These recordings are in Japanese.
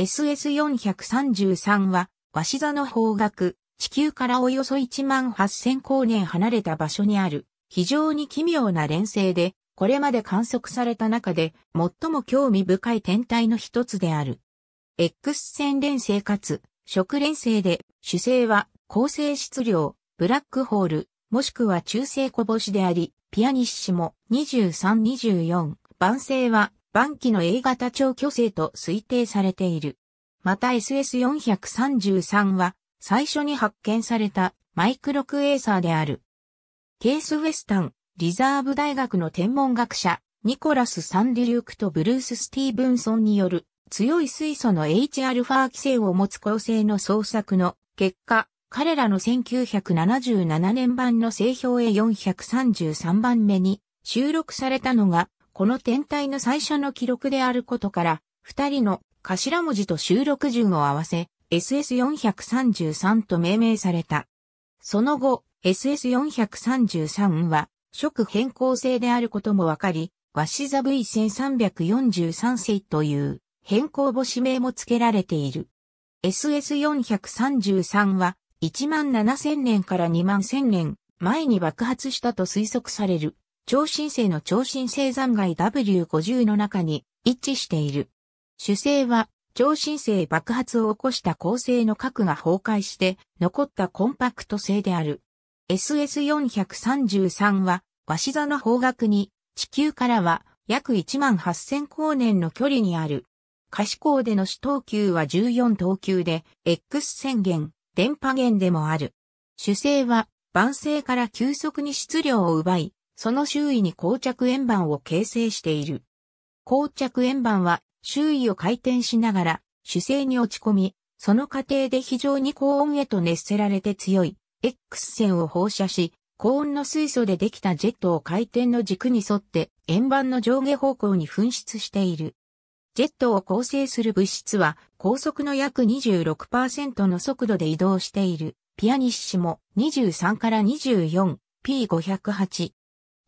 SS433 は、鷲座の方角、地球からおよそ1万8000光年離れた場所にある、非常に奇妙な連星で、これまで観測された中で、最も興味深い天体の一つである。X 線連星かつ、食連星で、主星は、恒星質量、ブラックホール、もしくは中性小星であり、ピアニッシモ2324、晩星は晩期の A 型超巨星と推定されている。また SS433 は最初に発見されたマイクロクエーサーである。ケース・ウェスタン、リザーブ大学の天文学者、ニコラス・サンデュリュークとブルース・スティーブンソンによる強い水素の Hα 規制を持つ構成の創作の結果、彼らの1977年版の製氷 A433 番目に収録されたのがこの天体の最初の記録であることから、二人の頭文字と収録順を合わせ、SS433 と命名された。その後、SS433 は、食変更性であることもわかり、ワシザ V1343 世という変更母指名も付けられている。SS433 は1万7000年から2万1000年前に爆発したと推測される超新星の超新星残骸 W50 の中に一致している。主星は超新星爆発を起こした恒星の核が崩壊して残ったコンパクト星である。SS433 はし座の方角に地球からは約1万8000光年の距離にある。可視光での死等級は14等級で X 線源、電波源でもある。主星は晩星から急速に質量を奪い、その周囲に膠着円盤を形成している。膠着円盤は周囲を回転しながら主勢に落ち込み、その過程で非常に高温へと熱せられて強い X 線を放射し、高温の水素でできたジェットを回転の軸に沿って円盤の上下方向に噴出している。ジェットを構成する物質は高速の約26%の速度で移動している。ピアニッシモ23から 24P508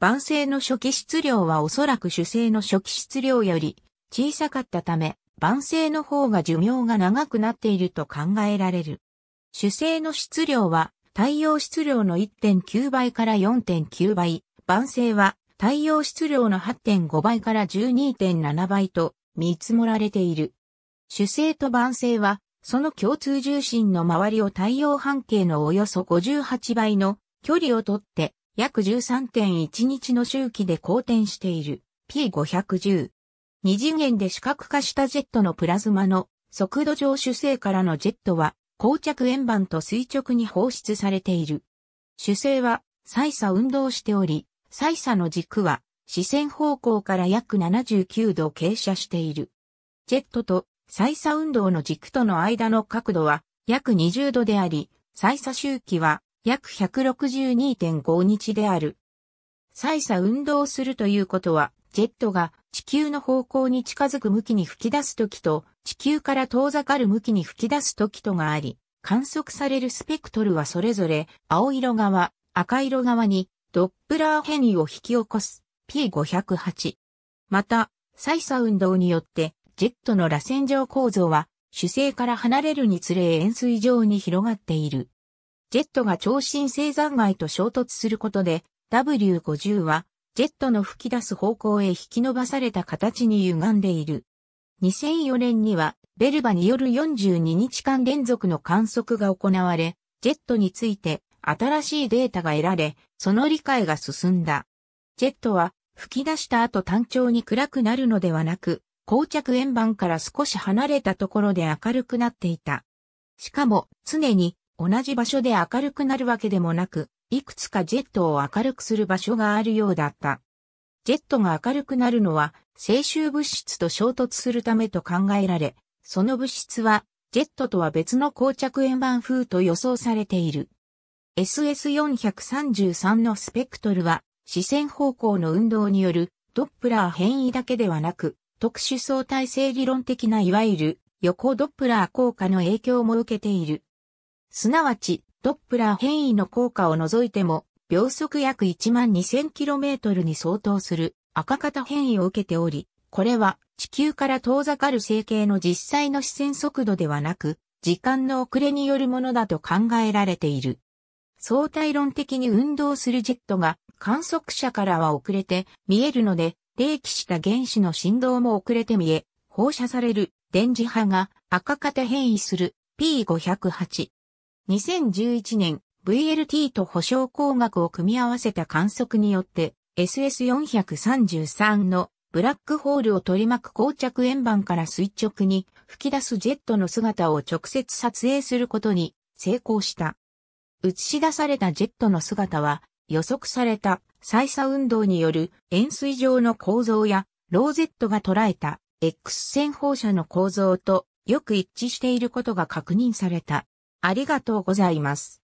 晩成の初期質量はおそらく主成の初期質量より小さかったため、晩成の方が寿命が長くなっていると考えられる。主成の質量は太陽質量の1.9倍から4.9倍、晩成は太陽質量の8.5倍から12.7倍と見積もられている。主成と晩成はその共通重心の周りを太陽半径のおよそ58倍の距離をとって約13.1日の周期で公転している P510。二次元で視覚化したジェットのプラズマの速度上主星からのジェットは、膠着円盤と垂直に放出されている。主星は、再差運動しており、再差の軸は、視線方向から約79度傾斜している。ジェットと再差運動の軸との間の角度は約20度であり、再差周期は約162.5日である。再差運動するということは、ジェットが地球の方向に近づく向きに吹き出す時と、地球から遠ざかる向きに吹き出す時とがあり、観測されるスペクトルはそれぞれ、青色側、赤色側に、ドップラー変異を引き起こす、P508。また、再差運動によって、ジェットの螺旋状構造は、主星から離れるにつれ円錐状に広がっている。ジェットが超新星残骸と衝突することで、W50 は、ジェットの吹き出す方向へ引き伸ばされた形に歪んでいる。2004年には、ベルバによる42日間連続の観測が行われ、ジェットについて新しいデータが得られ、その理解が進んだ。ジェットは吹き出した後単調に暗くなるのではなく、膠着円盤から少し離れたところで明るくなっていた。しかも常に同じ場所で明るくなるわけでもなく、いくつかジェットを明るくする場所があるようだった。ジェットが明るくなるのは、静臭物質と衝突するためと考えられ、その物質は、ジェットとは別の膠着円盤風と予想されている。SS433 のスペクトルは、視線方向の運動によるドップラー変異だけではなく、特殊相対性理論的ないわゆる横ドップラー効果の影響も受けている。すなわち、ドップラー変異の効果を除いても、秒速約 12,000km に相当する赤型変異を受けており、これは地球から遠ざかる成形の実際の視線速度ではなく、時間の遅れによるものだと考えられている。相対論的に運動するジェットが観測者からは遅れて見えるので、冷気した原子の振動も遅れて見え、放射される電磁波が赤型変異する P508 2011年、VLT と保証工学を組み合わせた観測によって、SS433 のブラックホールを取り巻く膠着円盤から垂直に吹き出すジェットの姿を直接撮影することに成功した。映し出されたジェットの姿は予測された再差運動による円錐状の構造やローゼットが捉えた X 線放射の構造とよく一致していることが確認された。ありがとうございます。